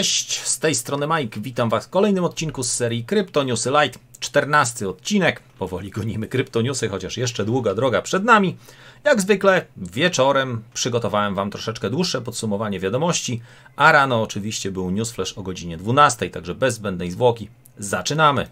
Cześć, z tej strony Mike, witam Was w kolejnym odcinku z serii Kryptoniusy Light, 14 odcinek, powoli gonimy kryptoniusy, chociaż jeszcze długa droga przed nami. Jak zwykle wieczorem przygotowałem Wam troszeczkę dłuższe podsumowanie wiadomości, a rano oczywiście był newsflash o godzinie 12, także bez zbędnej zwłoki zaczynamy.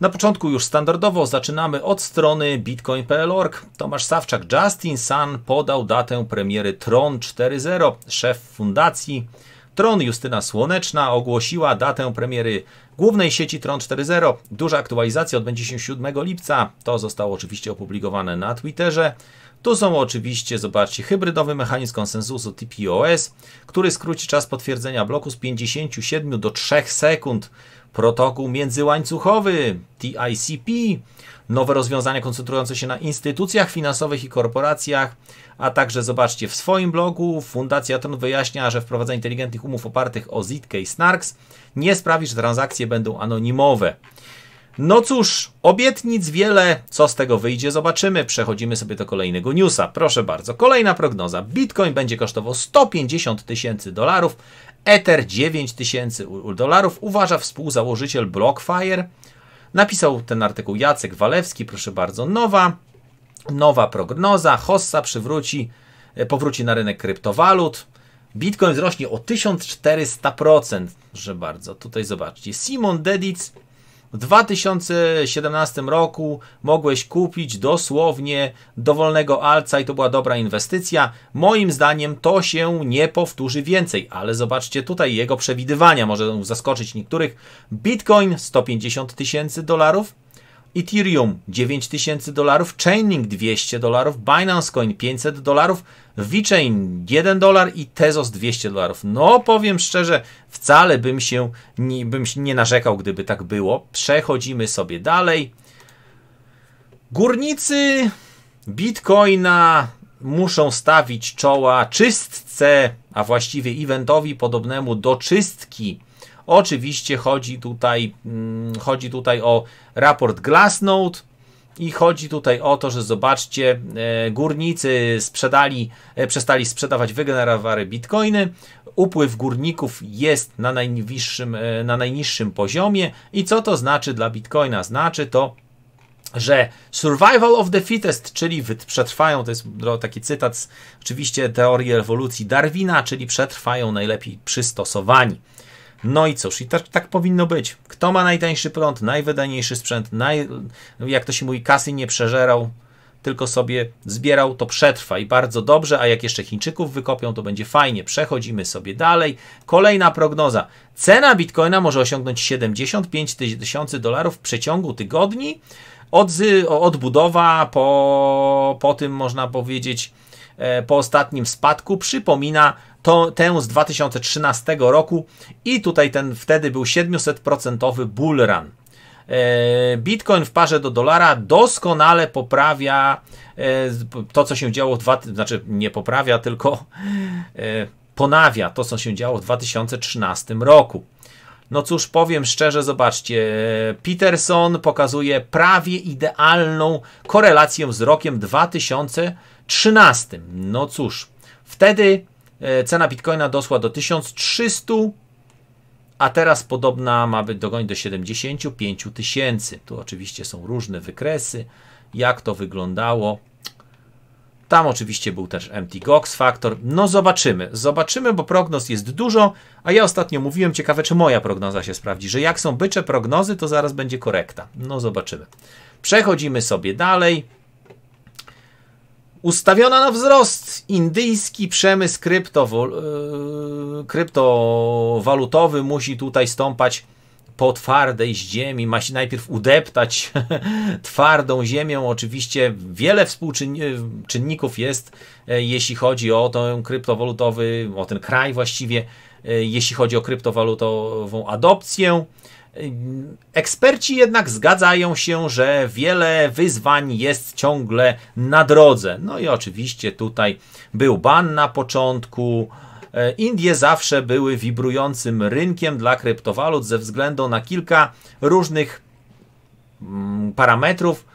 Na początku już standardowo zaczynamy od strony bitcoin.pl.org. Tomasz Sawczak, Justin Sun podał datę premiery Tron 4.0. Szef fundacji Tron Justyna Słoneczna ogłosiła datę premiery głównej sieci Tron 4.0. Duża aktualizacja odbędzie się 7 lipca. To zostało oczywiście opublikowane na Twitterze. Tu są oczywiście, zobaczcie, hybrydowy mechanizm konsensusu TPOS, który skróci czas potwierdzenia bloku z 57 do 3 sekund. Protokół międzyłańcuchowy TICP, nowe rozwiązania koncentrujące się na instytucjach finansowych i korporacjach, a także zobaczcie w swoim blogu Fundacja Tron wyjaśnia, że wprowadza inteligentnych umów opartych o ZK Snarks nie sprawi, że transakcje będą anonimowe. No cóż, obietnic wiele, co z tego wyjdzie, zobaczymy. Przechodzimy sobie do kolejnego newsa. Proszę bardzo, kolejna prognoza. Bitcoin będzie kosztował 150 tysięcy dolarów, Ether 9 tysięcy dolarów, uważa współzałożyciel Blockfire. Napisał ten artykuł Jacek Walewski, proszę bardzo, nowa, nowa prognoza. Hossa przywróci, e, powróci na rynek kryptowalut. Bitcoin wzrośnie o 1400%. Proszę bardzo, tutaj zobaczcie. Simon Dedic w 2017 roku mogłeś kupić dosłownie dowolnego alca i to była dobra inwestycja. Moim zdaniem to się nie powtórzy więcej, ale zobaczcie tutaj jego przewidywania, może zaskoczyć niektórych. Bitcoin 150 tysięcy dolarów, Ethereum 9 tysięcy dolarów, Chainlink 200 dolarów, Binance Coin 500 dolarów, VeChain 1 dolar i Tezos 200 dolarów. No powiem szczerze, wcale bym się, nie, bym się nie narzekał, gdyby tak było. Przechodzimy sobie dalej. Górnicy Bitcoina muszą stawić czoła czystce, a właściwie eventowi podobnemu do czystki. Oczywiście chodzi tutaj, hmm, chodzi tutaj o raport Glassnode, i chodzi tutaj o to, że zobaczcie, e, górnicy sprzedali, e, przestali sprzedawać wygenerowane bitcoiny, upływ górników jest na najniższym, e, na najniższym poziomie. I co to znaczy dla bitcoina? Znaczy to, że survival of the fittest, czyli przetrwają, to jest taki cytat z oczywiście teorii ewolucji Darwina, czyli przetrwają najlepiej przystosowani. No i cóż, i tak, tak powinno być. Kto ma najtańszy prąd, najwydajniejszy sprzęt, naj, jak to się mówi, kasy nie przeżerał, tylko sobie zbierał, to przetrwa i bardzo dobrze, a jak jeszcze Chińczyków wykopią, to będzie fajnie. Przechodzimy sobie dalej. Kolejna prognoza. Cena bitcoina może osiągnąć 75 tysięcy dolarów w przeciągu tygodni. Odzy, odbudowa po, po tym, można powiedzieć, e, po ostatnim spadku przypomina to, tę z 2013 roku i tutaj ten wtedy był 700% bull run. E, Bitcoin w parze do dolara doskonale poprawia e, to, co się działo dwa, znaczy nie poprawia, tylko e, ponawia to, co się działo w 2013 roku. No cóż, powiem szczerze, zobaczcie, Peterson pokazuje prawie idealną korelację z rokiem 2013. No cóż, wtedy E, cena bitcoina doszła do 1300, a teraz podobna ma być dogonić do 75 tysięcy. Tu oczywiście są różne wykresy, jak to wyglądało. Tam oczywiście był też MTGOX faktor. No zobaczymy, zobaczymy, bo prognoz jest dużo, a ja ostatnio mówiłem, ciekawe czy moja prognoza się sprawdzi, że jak są bycze prognozy, to zaraz będzie korekta. No zobaczymy. Przechodzimy sobie dalej. Ustawiona na wzrost indyjski przemysł yy, kryptowalutowy musi tutaj stąpać po twardej ziemi, ma się najpierw udeptać twardą ziemią. Oczywiście wiele współczynników yy, jest, e, jeśli chodzi o ten kryptowalutowy, o ten kraj właściwie, e, jeśli chodzi o kryptowalutową adopcję. Eksperci jednak zgadzają się, że wiele wyzwań jest ciągle na drodze. No i oczywiście tutaj był ban na początku. E, Indie zawsze były wibrującym rynkiem dla kryptowalut ze względu na kilka różnych mm, parametrów.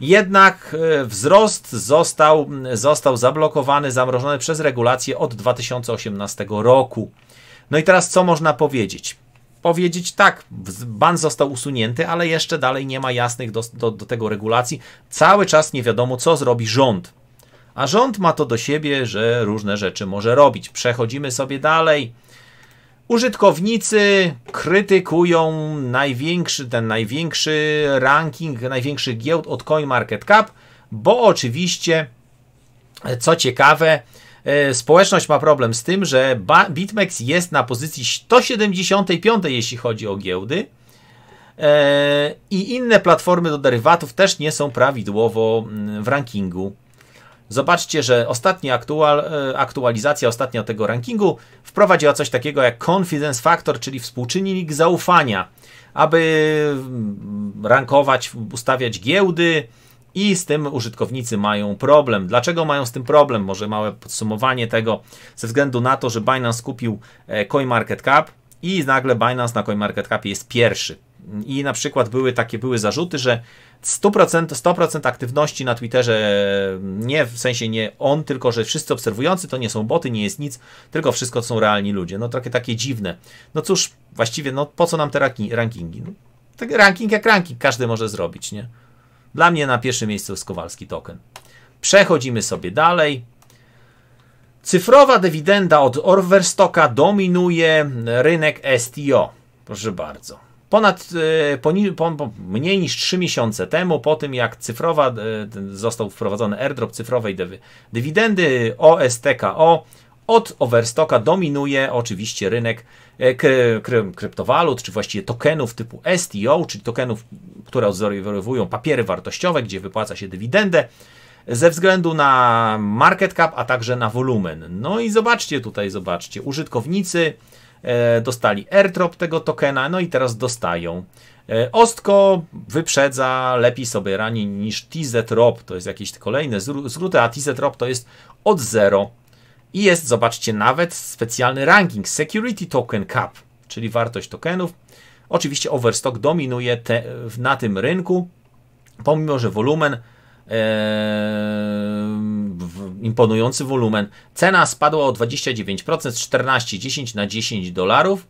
Jednak e, wzrost został, został zablokowany, zamrożony przez regulacje od 2018 roku. No i teraz co można powiedzieć? powiedzieć tak, ban został usunięty, ale jeszcze dalej nie ma jasnych do, do, do tego regulacji. Cały czas nie wiadomo, co zrobi rząd. A rząd ma to do siebie, że różne rzeczy może robić. Przechodzimy sobie dalej. Użytkownicy krytykują największy, ten największy ranking największych giełd od CoinMarketCap, bo oczywiście, co ciekawe, E, społeczność ma problem z tym, że BitMEX jest na pozycji 175, jeśli chodzi o giełdy. E, I inne platformy do derywatów też nie są prawidłowo mm, w rankingu. Zobaczcie, że ostatnia aktual, e, aktualizacja ostatnia tego rankingu wprowadziła coś takiego jak confidence factor, czyli współczynnik zaufania. Aby mm, rankować, ustawiać giełdy, i z tym użytkownicy mają problem. Dlaczego mają z tym problem? Może małe podsumowanie tego. Ze względu na to, że Binance kupił e, CoinMarketCap i nagle Binance na CoinMarketCap jest pierwszy. I na przykład były takie były zarzuty, że 100%, 100 aktywności na Twitterze, e, nie w sensie nie on, tylko że wszyscy obserwujący to nie są boty, nie jest nic, tylko wszystko to są realni ludzie. No takie takie dziwne. No cóż, właściwie no po co nam te rankingi? No, tak ranking jak ranking każdy może zrobić, nie? Dla mnie na pierwszym miejscu Skowalski token. Przechodzimy sobie dalej. Cyfrowa dywidenda od Overstocka dominuje rynek STO. Proszę bardzo. Ponad, e, poni, pon, mniej niż 3 miesiące temu, po tym jak cyfrowa, e, został wprowadzony airdrop cyfrowej dywidendy OSTKO, od Overstocka dominuje oczywiście rynek E, kry, kry, kryptowalut, czy właściwie tokenów typu STO, czyli tokenów, które odzorowują papiery wartościowe, gdzie wypłaca się dywidendę, ze względu na market cap, a także na wolumen. No i zobaczcie tutaj, zobaczcie, użytkownicy e, dostali airdrop tego tokena, no i teraz dostają. E, ostko wyprzedza lepiej sobie rani niż tz to jest jakieś kolejne zró- a tz to jest od 0 i jest, zobaczcie, nawet specjalny ranking Security Token Cap, czyli wartość tokenów. Oczywiście Overstock dominuje te, na tym rynku, pomimo że wolumen imponujący wolumen. Cena spadła o 29%, z 14,10 na 10 dolarów.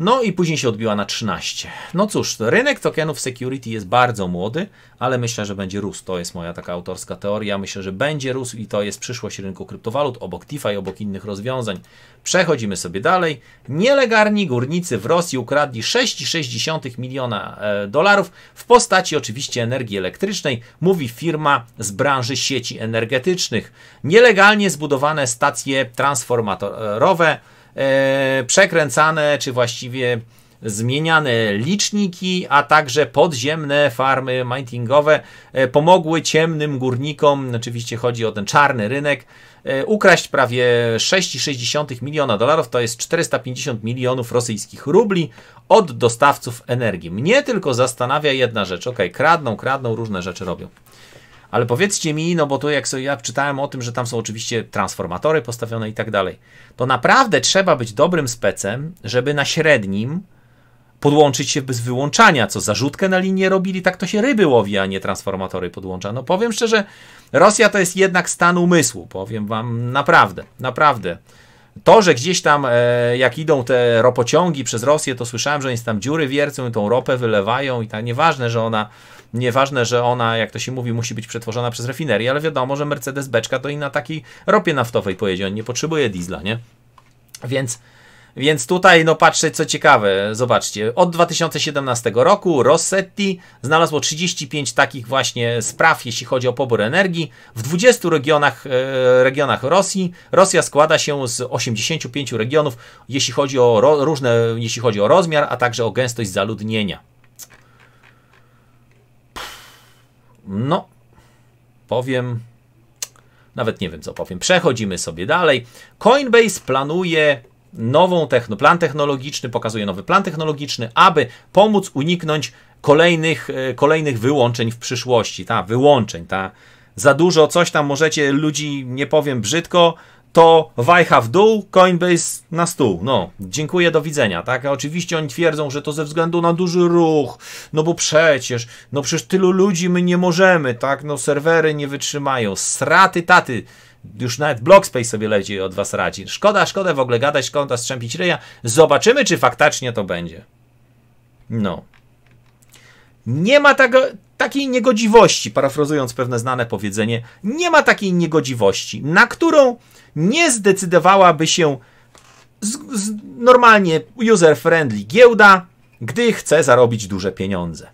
No i później się odbiła na 13. No cóż, rynek tokenów security jest bardzo młody, ale myślę, że będzie rósł. To jest moja taka autorska teoria. Myślę, że będzie rósł i to jest przyszłość rynku kryptowalut obok DeFi, obok innych rozwiązań. Przechodzimy sobie dalej. Nielegalni górnicy w Rosji ukradli 6,6 miliona e, dolarów w postaci oczywiście energii elektrycznej, mówi firma z branży sieci energetycznych. Nielegalnie zbudowane stacje transformatorowe E, przekręcane, czy właściwie zmieniane liczniki, a także podziemne farmy miningowe e, pomogły ciemnym górnikom, oczywiście chodzi o ten czarny rynek, e, ukraść prawie 6,6 miliona dolarów, to jest 450 milionów rosyjskich rubli od dostawców energii. Mnie tylko zastanawia jedna rzecz, ok, kradną, kradną, różne rzeczy robią. Ale powiedzcie mi, no bo to jak, sobie, jak czytałem o tym, że tam są oczywiście transformatory postawione i tak dalej, to naprawdę trzeba być dobrym specem, żeby na średnim podłączyć się bez wyłączania, co zarzutkę na linię robili, tak to się ryby łowi, a nie transformatory podłącza. No powiem szczerze, Rosja to jest jednak stan umysłu, powiem wam naprawdę, naprawdę. To, że gdzieś tam, e, jak idą te ropociągi przez Rosję, to słyszałem, że oni tam dziury wiercą i tą ropę wylewają i tak, nieważne, że ona Nieważne, że ona, jak to się mówi, musi być przetworzona przez refinerię, ale wiadomo, że Mercedes beczka to i na takiej ropie naftowej pojedzie, on nie potrzebuje diesla, nie? Więc... Więc tutaj, no patrzcie, co ciekawe, zobaczcie, od 2017 roku Rossetti znalazło 35 takich właśnie spraw, jeśli chodzi o pobór energii. W 20 regionach, e, regionach Rosji, Rosja składa się z 85 regionów, jeśli chodzi o ro, różne, jeśli chodzi o rozmiar, a także o gęstość zaludnienia. No, powiem, nawet nie wiem co powiem. Przechodzimy sobie dalej. Coinbase planuje nową techno, plan technologiczny, pokazuje nowy plan technologiczny, aby pomóc uniknąć kolejnych, e, kolejnych wyłączeń w przyszłości. Ta wyłączeń, ta za dużo coś tam możecie ludzi, nie powiem brzydko, to wajcha w dół, Coinbase na stół. No, dziękuję, do widzenia, tak? A oczywiście oni twierdzą, że to ze względu na duży ruch, no bo przecież, no przecież tylu ludzi my nie możemy, tak? No serwery nie wytrzymają, sraty taty. Już nawet Blockspace sobie leci od was radzi. Szkoda, szkoda w ogóle gadać, konta strzępić ryja. Zobaczymy, czy faktycznie to będzie. No. Nie ma tego, takiej niegodziwości, parafrazując pewne znane powiedzenie, nie ma takiej niegodziwości, na którą nie zdecydowałaby się z, z normalnie user-friendly giełda, gdy chce zarobić duże pieniądze.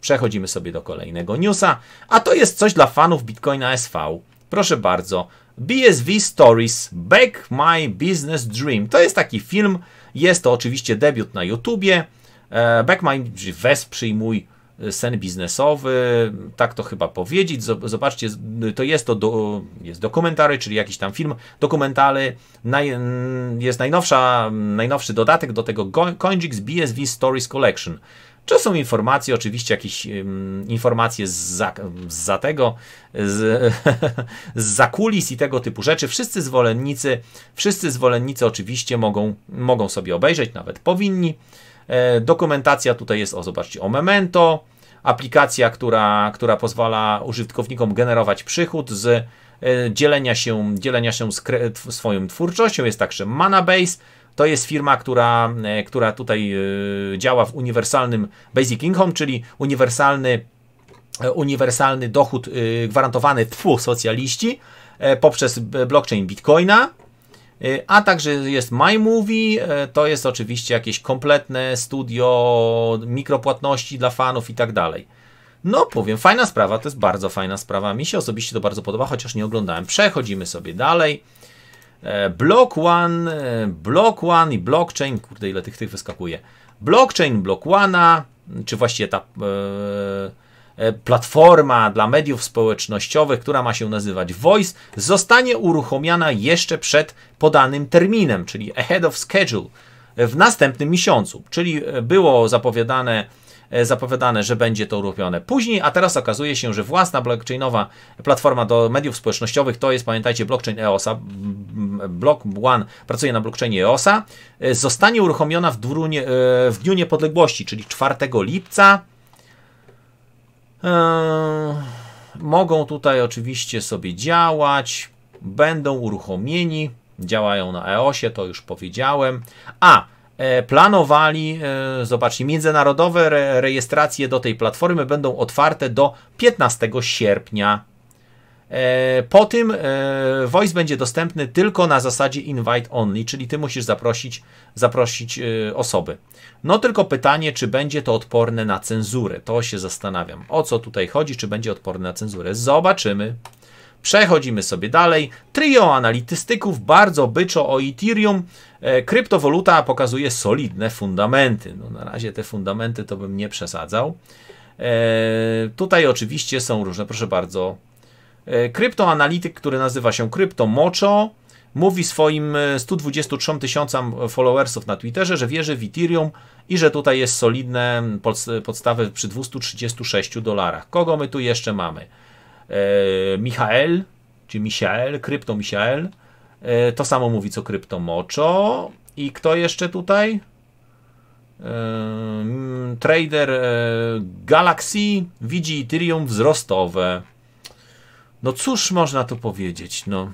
Przechodzimy sobie do kolejnego newsa, a to jest coś dla fanów Bitcoina SV. Proszę bardzo, BSV Stories Back My Business Dream. To jest taki film, jest to oczywiście debiut na YouTubie. E, Back My Wesprzyj mój sen biznesowy, tak to chyba powiedzieć. Zobaczcie, to jest to do, jest dokumentary, czyli jakiś tam film dokumentary. Naj, jest najnowsza, najnowszy dodatek do tego CoinGeeks BSV Stories Collection. Czy są informacje, oczywiście jakieś um, informacje z za tego, z, za kulis i tego typu rzeczy. Wszyscy zwolennicy, wszyscy zwolennicy oczywiście mogą, mogą sobie obejrzeć, nawet powinni. E, dokumentacja tutaj jest, o zobaczcie, o Memento, aplikacja, która, która pozwala użytkownikom generować przychód z e, dzielenia się, dzielenia się swoją twórczością. Jest także Manabase, to jest firma, która, e, która tutaj działa w uniwersalnym Basic Income, czyli uniwersalny, uniwersalny dochód gwarantowany twu socjaliści poprzez blockchain Bitcoina. Y, a także jest MyMovie, y, to jest oczywiście jakieś kompletne studio, mikropłatności dla fanów i tak dalej. No powiem, fajna sprawa, to jest bardzo fajna sprawa. Mi się osobiście to bardzo podoba, chociaż nie oglądałem. Przechodzimy sobie dalej. E, Block One, e, Block One i Blockchain, kurde ile tych tych wyskakuje. Blockchain Block One, czy właściwie ta... Yy, E, platforma dla mediów społecznościowych, która ma się nazywać Voice, zostanie uruchomiona jeszcze przed podanym terminem, czyli ahead of schedule, w następnym miesiącu. Czyli e, było zapowiadane, e, zapowiadane, że będzie to uruchomione później, a teraz okazuje się, że własna blockchainowa platforma do mediów społecznościowych to jest, pamiętajcie, blockchain EOSA. Block One pracuje na blockchainie EOSA. Zostanie uruchomiona w dniu, w dniu niepodległości, czyli 4 lipca Eee, mogą tutaj oczywiście sobie działać, będą uruchomieni, działają na EOSie, to już powiedziałem. A e, planowali, e, zobaczcie, międzynarodowe rejestracje do tej platformy będą otwarte do 15 sierpnia E, po tym e, voice będzie dostępny tylko na zasadzie invite only, czyli ty musisz zaprosić, zaprosić e, osoby. No tylko pytanie, czy będzie to odporne na cenzurę. To się zastanawiam. O co tutaj chodzi, czy będzie odporne na cenzurę? Zobaczymy. Przechodzimy sobie dalej. Trio analitystyków bardzo byczo o Ethereum. Kryptowoluta pokazuje solidne fundamenty. No, na razie te fundamenty to bym nie przesadzał. Tutaj oczywiście są różne, proszę bardzo, E, kryptoanalityk, który nazywa się Kryptomocho, mówi swoim 123 e, tysiącom followersów na Twitterze, że wierzy w Ethereum i że tutaj jest solidne podstawy przy 236 dolarach. Kogo my tu jeszcze mamy? E, Michael, czy Michael, Krypto Michael, e, to samo mówi co Krypto Mocho. I kto jeszcze tutaj? E, mm, trader Galaxy widzi Ethereum wzrostowe. No cóż można tu powiedzieć, no.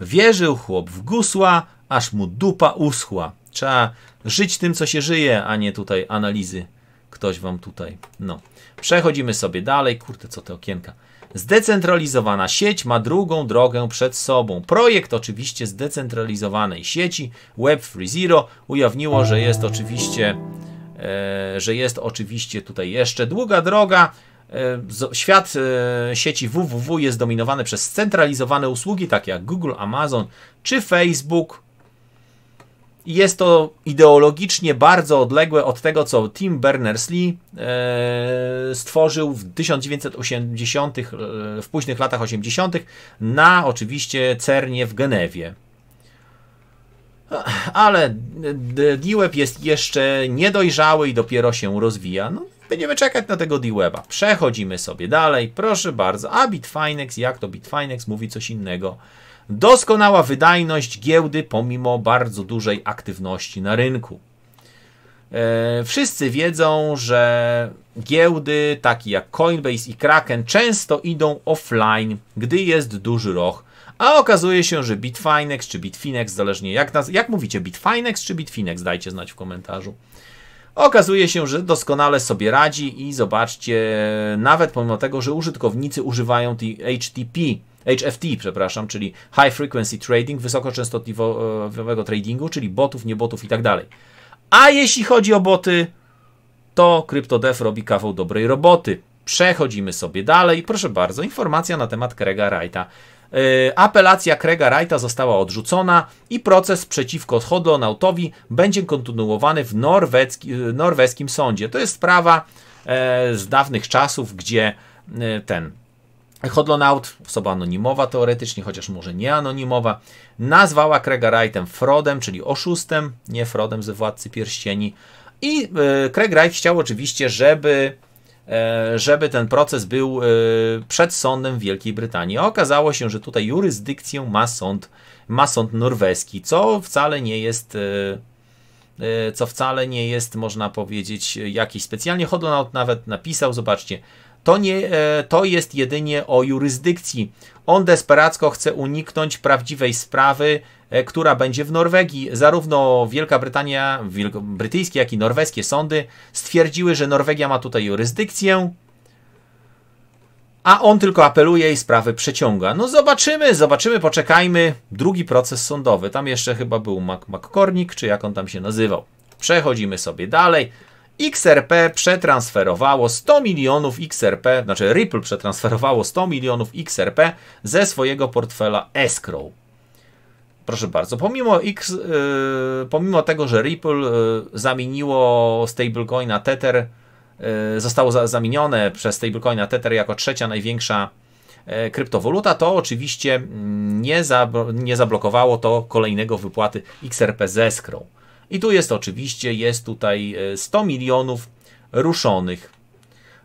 Wierzył chłop w gusła, aż mu dupa uschła. Trzeba żyć tym, co się żyje, a nie tutaj analizy. Ktoś wam tutaj, no. Przechodzimy sobie dalej. Kurde, co te okienka. Zdecentralizowana sieć ma drugą drogę przed sobą. Projekt oczywiście zdecentralizowanej sieci Web 3.0 ujawniło, że jest oczywiście, e, że jest oczywiście tutaj jeszcze długa droga E, świat e, sieci www jest dominowany przez scentralizowane usługi takie jak Google, Amazon czy Facebook. Jest to ideologicznie bardzo odległe od tego, co Tim Berners-Lee e, stworzył w 1980, w późnych latach 80. na oczywiście Cernie w Genewie. Ale DWeb jest jeszcze niedojrzały i dopiero się rozwija. No, Będziemy czekać na tego D-Weba. Przechodzimy sobie dalej. Proszę bardzo. A Bitfinex, jak to Bitfinex mówi coś innego. Doskonała wydajność giełdy pomimo bardzo dużej aktywności na rynku. E, wszyscy wiedzą, że giełdy takie jak Coinbase i Kraken często idą offline, gdy jest duży roch, a okazuje się, że Bitfinex czy Bitfinex, zależnie jak, jak mówicie, Bitfinex czy Bitfinex, dajcie znać w komentarzu. Okazuje się, że doskonale sobie radzi i zobaczcie, nawet pomimo tego, że użytkownicy używają HTP, HFT, przepraszam, czyli High Frequency Trading, wysokoczestotlowego tradingu, czyli botów, niebotów i tak dalej. A jeśli chodzi o boty, to CryptoDev robi kawał dobrej roboty. Przechodzimy sobie dalej. Proszę bardzo, informacja na temat Krega Wrighta. E, apelacja Krega Wrighta została odrzucona i proces przeciwko Hodlonautowi będzie kontynuowany w norwecki, e, norweskim sądzie. To jest sprawa e, z dawnych czasów, gdzie ten Hodlonaut, osoba anonimowa teoretycznie, chociaż może nie anonimowa, nazwała Krega Wrightem Frodem, czyli oszustem, nie Frodem ze Władcy Pierścieni. I Craig Wright chciał oczywiście, żeby E, żeby ten proces był e, przed sądem w Wielkiej Brytanii. okazało się, że tutaj jurysdykcję ma sąd, ma sąd norweski, co wcale nie jest e, co wcale nie jest, można powiedzieć, jakiś specjalnie. Hodonald nawet napisał, zobaczcie, to, nie, e, to jest jedynie o jurysdykcji. On desperacko chce uniknąć prawdziwej sprawy, e, która będzie w Norwegii. Zarówno Wielka Brytania, Wielko brytyjskie, jak i norweskie sądy stwierdziły, że Norwegia ma tutaj jurysdykcję, a on tylko apeluje i sprawy przeciąga. No zobaczymy, zobaczymy, poczekajmy. Drugi proces sądowy, tam jeszcze chyba był Mac McCormick, czy jak on tam się nazywał. Przechodzimy sobie dalej. XRP przetransferowało 100 milionów XRP, znaczy Ripple przetransferowało 100 milionów XRP ze swojego portfela escrow. Proszę bardzo, pomimo, X, yy, pomimo tego, że Ripple yy, zamieniło na Tether, yy, zostało za, zamienione przez na Tether jako trzecia największa e, kryptowoluta, to oczywiście mm, nie, za, nie zablokowało to kolejnego wypłaty XRP z escrow. I tu jest oczywiście, jest tutaj 100 e, milionów ruszonych.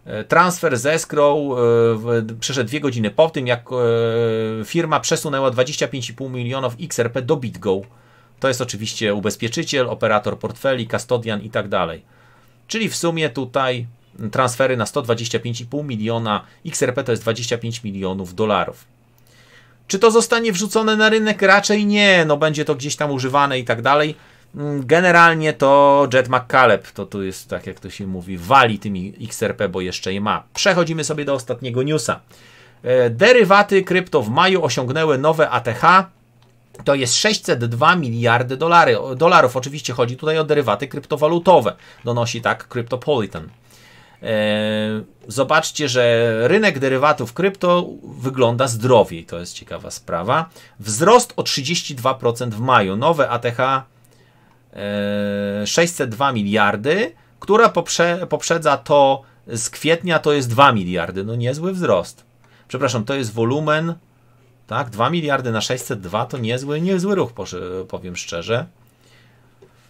E, transfer z escrow e, przeszedł dwie godziny po tym, jak firma przesunęła 25,5 milionów XRP do BitGo. To jest oczywiście ubezpieczyciel, operator portfeli, kastodian i tak dalej. Czyli w sumie tutaj transfery na 125,5 miliona XRP to jest 25 milionów dolarów. Czy to zostanie wrzucone na rynek? Raczej nie, no będzie to gdzieś tam używane i tak dalej. Mm, generalnie to Jet McCaleb, to tu jest tak jak to się mówi, wali tymi XRP, bo jeszcze je ma. Przechodzimy sobie do ostatniego newsa. E, derywaty krypto w maju osiągnęły nowe ATH. To jest 602 miliardy dolary, dolarów. Oczywiście chodzi tutaj o derywaty kryptowalutowe. Donosi tak Cryptopolitan. E, zobaczcie, że rynek derywatów krypto wygląda zdrowiej. To jest ciekawa sprawa. Wzrost o 32% w maju. Nowe ATH 602 e, miliardy, która poprze, poprzedza to z kwietnia to jest 2 miliardy. No niezły wzrost. Przepraszam, to jest wolumen, tak? 2 miliardy na 602 to niezły, niezły ruch, powiem szczerze.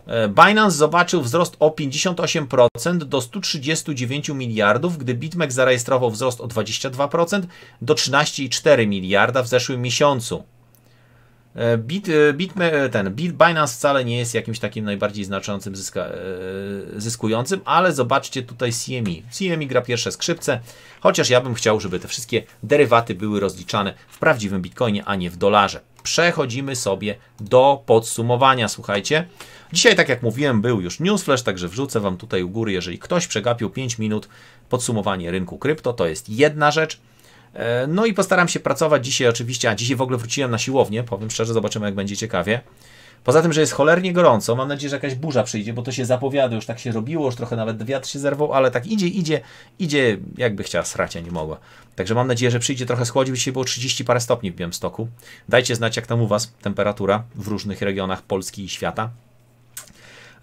E, Binance zobaczył wzrost o 58% do 139 miliardów, gdy BitMEX zarejestrował wzrost o 22% do 13,4 miliarda w zeszłym miesiącu. E, bit, e, bit, e, ten, bit Binance wcale nie jest jakimś takim najbardziej znaczącym zyska, zyskującym, ale zobaczcie tutaj CME. CME gra pierwsze skrzypce, chociaż ja bym chciał, żeby te wszystkie derywaty były rozliczane w prawdziwym bitcoinie, a nie w dolarze. Przechodzimy sobie do podsumowania, słuchajcie. Dzisiaj, tak jak mówiłem, był już newsflash, także wrzucę Wam tutaj u góry, jeżeli ktoś przegapił 5 minut podsumowanie rynku krypto, to jest jedna rzecz. E, no i postaram się pracować dzisiaj oczywiście, a dzisiaj w ogóle wróciłem na siłownię, powiem szczerze, zobaczymy jak będzie ciekawie. Poza tym, że jest cholernie gorąco, mam nadzieję, że jakaś burza przyjdzie, bo to się zapowiada, już tak się robiło, już trochę nawet wiatr się zerwał, ale tak idzie, idzie, idzie, jakby chciała srać, a nie mogła. Także mam nadzieję, że przyjdzie trochę schłodzić, dzisiaj było 30 parę stopni w Białymstoku. Dajcie znać, jak tam u Was temperatura w różnych regionach Polski i świata.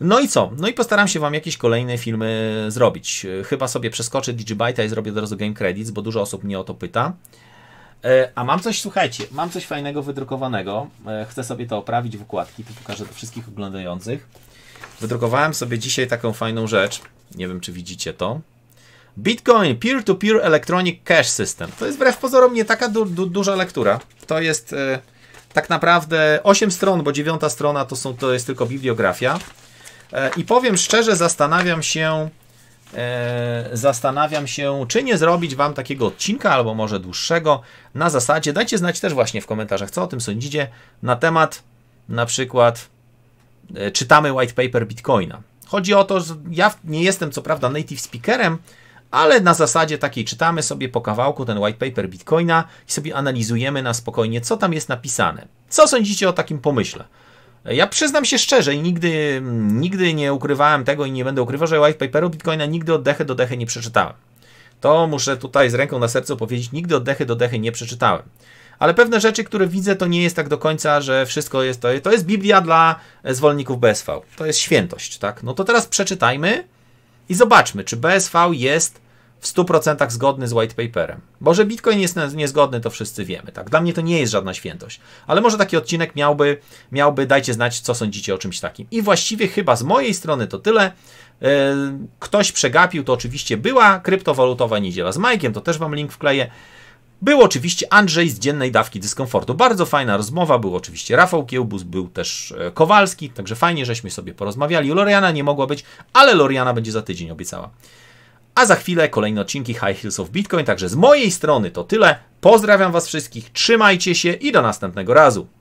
No i co? No i postaram się Wam jakieś kolejne filmy zrobić. Chyba sobie przeskoczę Digibyte i zrobię od razu Game Credits, bo dużo osób mnie o to pyta. E, a mam coś, słuchajcie, mam coś fajnego wydrukowanego. E, chcę sobie to oprawić w układki, to pokażę do wszystkich oglądających. Wydrukowałem sobie dzisiaj taką fajną rzecz. Nie wiem, czy widzicie to. Bitcoin Peer-to-Peer -peer Electronic Cash System. To jest wbrew pozorom nie taka du du duża lektura. To jest e, tak naprawdę 8 stron, bo 9 strona to, są, to jest tylko bibliografia. E, I powiem szczerze, zastanawiam się, e, zastanawiam się, czy nie zrobić Wam takiego odcinka, albo może dłuższego, na zasadzie, dajcie znać też właśnie w komentarzach, co o tym sądzicie, na temat na przykład e, czytamy white paper Bitcoina. Chodzi o to, że ja nie jestem co prawda native speakerem, ale na zasadzie takiej czytamy sobie po kawałku ten white paper Bitcoina i sobie analizujemy na spokojnie, co tam jest napisane. Co sądzicie o takim pomyśle? Ja przyznam się szczerze i nigdy, nigdy nie ukrywałem tego i nie będę ukrywał, że white paperu Bitcoina nigdy od dechy do dechy nie przeczytałem. To muszę tutaj z ręką na sercu powiedzieć, nigdy od dechy do dechy nie przeczytałem. Ale pewne rzeczy, które widzę, to nie jest tak do końca, że wszystko jest to. To jest Biblia dla zwolenników BSV. To jest świętość, tak? No to teraz przeczytajmy i zobaczmy, czy BSV jest w 100% zgodny z white paperem. Może Bitcoin jest niezgodny, to wszyscy wiemy. Tak? Dla mnie to nie jest żadna świętość. Ale może taki odcinek miałby, miałby, dajcie znać, co sądzicie o czymś takim. I właściwie chyba z mojej strony to tyle. E, ktoś przegapił, to oczywiście była kryptowalutowa niedziela z Majkiem, to też wam link wkleję. Był oczywiście Andrzej z dziennej dawki dyskomfortu. Bardzo fajna rozmowa. Był oczywiście Rafał Kiełbus, był też e, Kowalski, także fajnie, żeśmy sobie porozmawiali. Loriana nie mogła być, ale Loriana będzie za tydzień, obiecała. A za chwilę kolejne odcinki High Heels of Bitcoin. Także z mojej strony to tyle. Pozdrawiam Was wszystkich, trzymajcie się i do następnego razu.